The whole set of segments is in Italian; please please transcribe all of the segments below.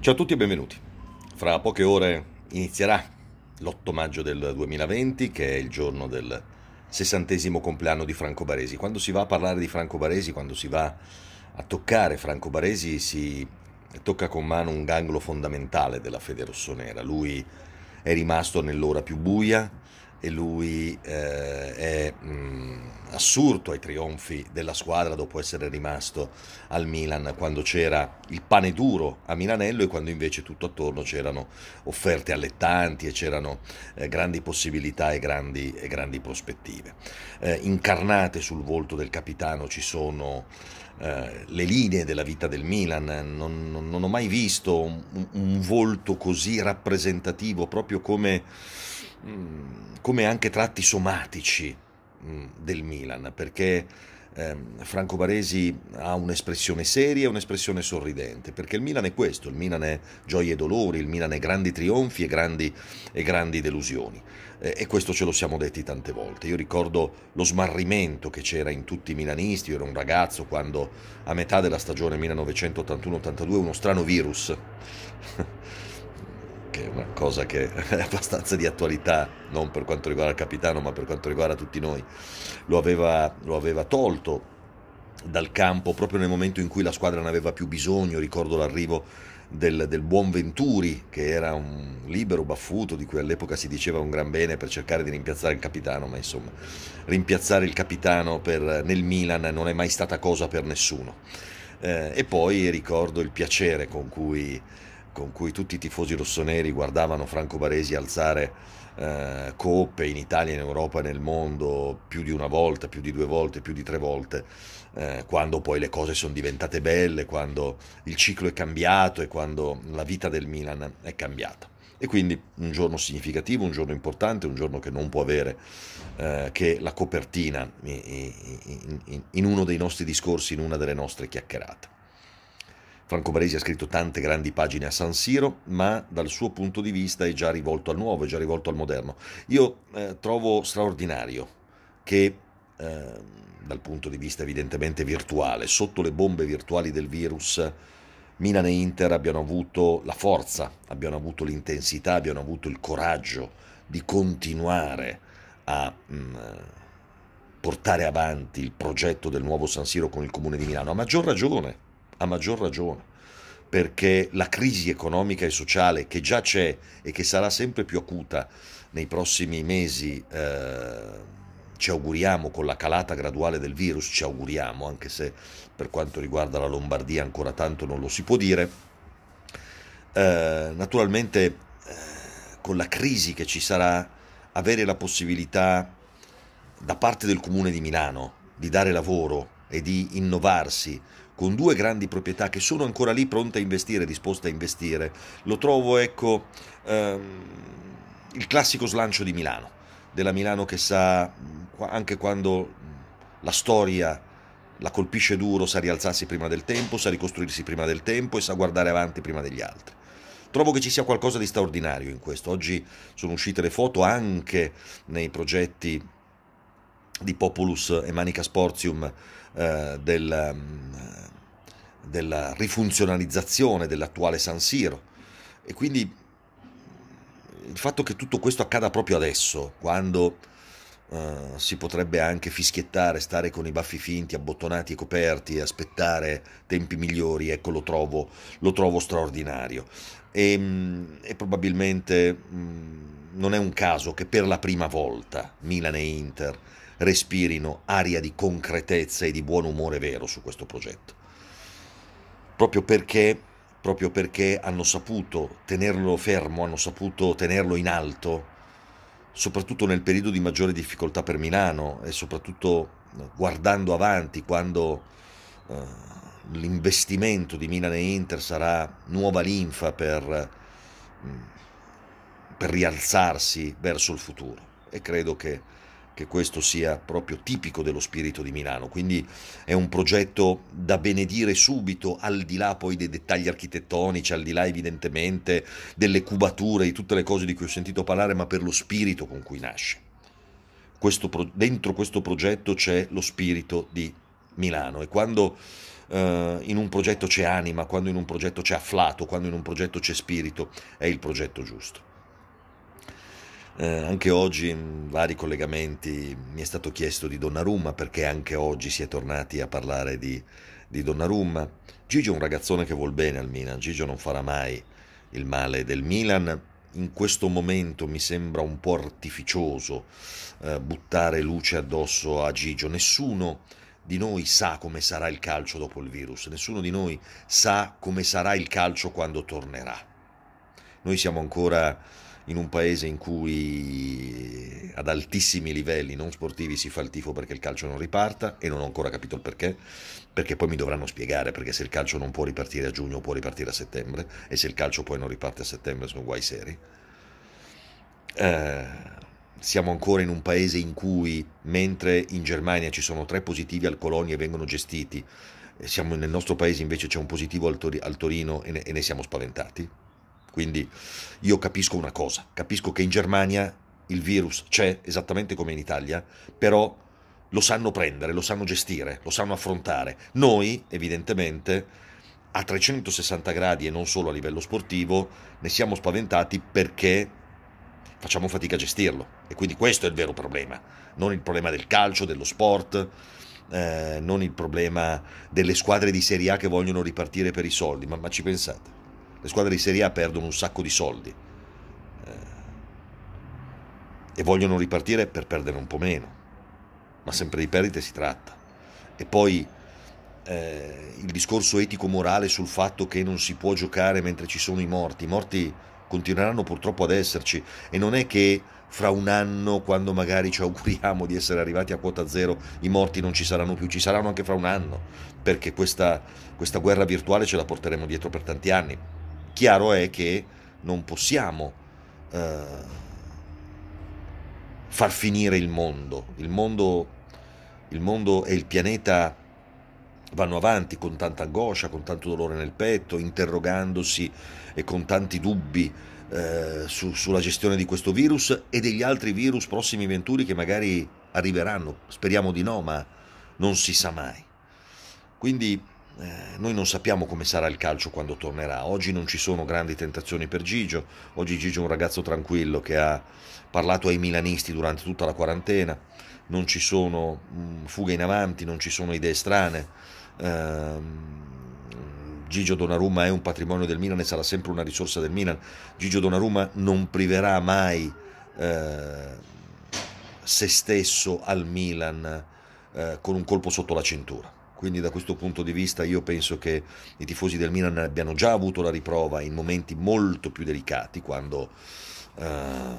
Ciao a tutti e benvenuti. Fra poche ore inizierà l'8 maggio del 2020, che è il giorno del sessantesimo compleanno di Franco Baresi. Quando si va a parlare di Franco Baresi, quando si va a toccare Franco Baresi, si tocca con mano un gangolo fondamentale della fede rossonera. Lui è rimasto nell'ora più buia, e lui eh, è mh, mm, assurdo ai trionfi della squadra dopo essere rimasto al Milan quando c'era il pane duro a Milanello e quando invece tutto attorno c'erano offerte allettanti e c'erano eh, grandi possibilità e grandi, e grandi prospettive. Eh, incarnate sul volto del capitano ci sono eh, le linee della vita del Milan, non, non, non ho mai visto un, un volto così rappresentativo proprio come... Mh, mm, come anche tratti somatici mm, del Milan, perché ehm, Franco Baresi ha un'espressione seria e un'espressione sorridente, perché il Milan è questo, il Milan è gioie e dolori, il Milan è grandi trionfi e grandi, e grandi delusioni. e questo ce lo siamo detti tante volte. Io ricordo lo smarrimento che c'era in tutti i milanisti, io ero un ragazzo quando a metà della stagione 1981-82 uno strano virus che è una cosa che è abbastanza di attualità, non per quanto riguarda il capitano, ma per quanto riguarda tutti noi, lo aveva, lo aveva tolto dal campo proprio nel momento in cui la squadra ne aveva più bisogno, ricordo l'arrivo del, del, buon Venturi, che era un libero baffuto, di cui all'epoca si diceva un gran bene per cercare di rimpiazzare il capitano, ma insomma, rimpiazzare il capitano per, nel Milan non è mai stata cosa per nessuno. Eh, e poi ricordo il piacere con cui con cui tutti i tifosi rossoneri guardavano Franco Baresi alzare eh, coppe in Italia, in Europa, e nel mondo più di una volta, più di due volte, più di tre volte, eh, quando poi le cose sono diventate belle, quando il ciclo è cambiato e quando la vita del Milan è cambiata. E quindi un giorno significativo, un giorno importante, un giorno che non può avere eh, che la copertina in, in, in uno dei nostri discorsi, in una delle nostre chiacchierate. Franco Baresi ha scritto tante grandi pagine a San Siro, ma dal suo punto di vista è già rivolto al nuovo, è già rivolto al moderno. Io eh, trovo straordinario che, eh, dal punto di vista evidentemente virtuale, sotto le bombe virtuali del virus, Milan e Inter abbiano avuto la forza, abbiano avuto l'intensità, abbiano avuto il coraggio di continuare a... Mh, mm, portare avanti il progetto del nuovo San Siro con il comune di Milano, a maggior ragione a maggior ragione perché la crisi economica e sociale che già c'è e che sarà sempre più acuta nei prossimi mesi, eh, ci auguriamo con la calata graduale del virus, ci auguriamo, anche se per quanto riguarda la Lombardia ancora tanto non lo si può dire, eh, naturalmente eh, con la crisi che ci sarà, avere la possibilità da parte del comune di Milano di dare lavoro e di innovarsi con due grandi proprietà che sono ancora lì pronte a investire, disposte a investire. Lo trovo, ecco, ehm, il classico slancio di Milano, della Milano che sa, anche quando la storia la colpisce duro, sa rialzarsi prima del tempo, sa ricostruirsi prima del tempo e sa guardare avanti prima degli altri. Trovo che ci sia qualcosa di straordinario in questo. Oggi sono uscite le foto anche nei progetti di Populus e Manica Sportium eh, del della rifunzionalizzazione dell'attuale San Siro e quindi il fatto che tutto questo accada proprio adesso, quando eh, si potrebbe anche fischiettare, stare con i baffi finti, abbottonati e coperti e aspettare tempi migliori, ecco lo trovo, lo trovo straordinario. E, ehm, e probabilmente mm, non è un caso che per la prima volta Milan e Inter respirino aria di concretezza e di buon umore vero su questo progetto proprio perché, proprio perché hanno saputo tenerlo fermo, hanno saputo tenerlo in alto, soprattutto nel periodo di maggiore difficoltà per Milano e soprattutto eh, guardando avanti quando eh, l'investimento di Milano e Inter sarà nuova linfa per, mm, per rialzarsi verso il futuro e credo che che questo sia proprio tipico dello spirito di Milano, quindi è un progetto da benedire subito, al di là poi dei dettagli architettonici, al di là evidentemente delle cubature, di tutte le cose di cui ho sentito parlare, ma per lo spirito con cui nasce. Questo pro- dentro questo progetto c'è lo spirito di Milano e quando eh, in un progetto c'è anima, quando in un progetto c'è afflato, quando in un progetto c'è spirito, è il progetto giusto. Eh, anche oggi in vari collegamenti mi è stato chiesto di Donnarumma perché anche oggi si è tornati a parlare di, di Donnarumma. Gigio è un ragazzone che vuol bene al Milan, Gigio non farà mai il male del Milan. In questo momento mi sembra un po' artificioso eh, buttare luce addosso a Gigio. Nessuno di noi sa come sarà il calcio dopo il virus, nessuno di noi sa come sarà il calcio quando tornerà. Noi siamo ancora in un paese in cui ad altissimi livelli non sportivi si fa il tifo perché il calcio non riparta e non ho ancora capito il perché, perché poi mi dovranno spiegare perché se il calcio non può ripartire a giugno può ripartire a settembre e se il calcio poi non riparte a settembre sono guai seri. Eh, siamo ancora in un paese in cui mentre in Germania ci sono tre positivi al Colonia e vengono gestiti, siamo, nel nostro paese invece c'è un positivo al, Torino e ne, e ne siamo spaventati. Quindi io capisco una cosa, capisco che in Germania il virus c'è esattamente come in Italia, però lo sanno prendere, lo sanno gestire, lo sanno affrontare. Noi, evidentemente, a 360 gradi e non solo a livello sportivo, ne siamo spaventati perché facciamo fatica a gestirlo. E quindi questo è il vero problema, non il problema del calcio, dello sport, eh, non il problema delle squadre di Serie A che vogliono ripartire per i soldi, ma, ma ci pensate. Le squadre di Serie A perdono un sacco di soldi eh, e vogliono ripartire per perdere un po' meno, ma sempre di perdite si tratta. E poi eh, il discorso etico-morale sul fatto che non si può giocare mentre ci sono i morti, i morti continueranno purtroppo ad esserci e non è che fra un anno, quando magari ci auguriamo di essere arrivati a quota zero, i morti non ci saranno più, ci saranno anche fra un anno, perché questa, questa guerra virtuale ce la porteremo dietro per tanti anni. Chiaro è che non possiamo eh, far finire il mondo. il mondo, il mondo e il pianeta vanno avanti con tanta angoscia, con tanto dolore nel petto, interrogandosi e con tanti dubbi eh, su, sulla gestione di questo virus e degli altri virus prossimi venturi che magari arriveranno, speriamo di no, ma non si sa mai. Quindi eh, noi non sappiamo come sarà il calcio quando tornerà. Oggi non ci sono grandi tentazioni per Gigio. Oggi Gigio è un ragazzo tranquillo che ha parlato ai milanisti durante tutta la quarantena. Non ci sono mh, mm, fughe in avanti, non ci sono idee strane. Eh, Gigio Donnarumma è un patrimonio del Milan e sarà sempre una risorsa del Milan. Gigio Donnarumma non priverà mai eh, se stesso al Milan eh, con un colpo sotto la cintura. Quindi da questo punto di vista io penso che i tifosi del Milan abbiano già avuto la riprova in momenti molto più delicati quando eh,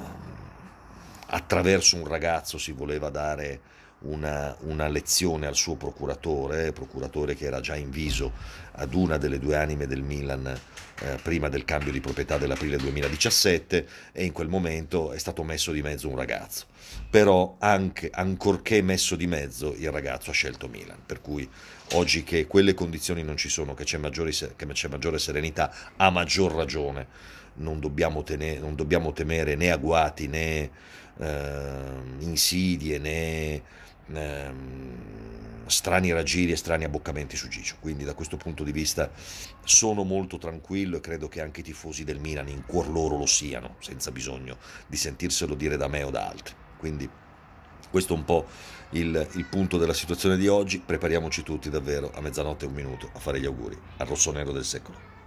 attraverso un ragazzo si voleva dare una, una, lezione al suo procuratore, procuratore che era già inviso ad una delle due anime del Milan eh, prima del cambio di proprietà dell'aprile 2017 e in quel momento è stato messo di mezzo un ragazzo. Però anche, ancorché messo di mezzo, il ragazzo ha scelto Milan, per cui oggi che quelle condizioni non ci sono, che c'è maggiore, che c'è maggiore serenità, ha maggior ragione non dobbiamo, tenere, non dobbiamo temere né agguati né eh, insidie né eh, strani raggiri e strani abboccamenti su Gigio. Quindi da questo punto di vista sono molto tranquillo e credo che anche i tifosi del Milan in cuor loro lo siano, senza bisogno di sentirselo dire da me o da altri. Quindi questo è un po' il, il punto della situazione di oggi. Prepariamoci tutti davvero a mezzanotte e un minuto a fare gli auguri al rossonero del secolo.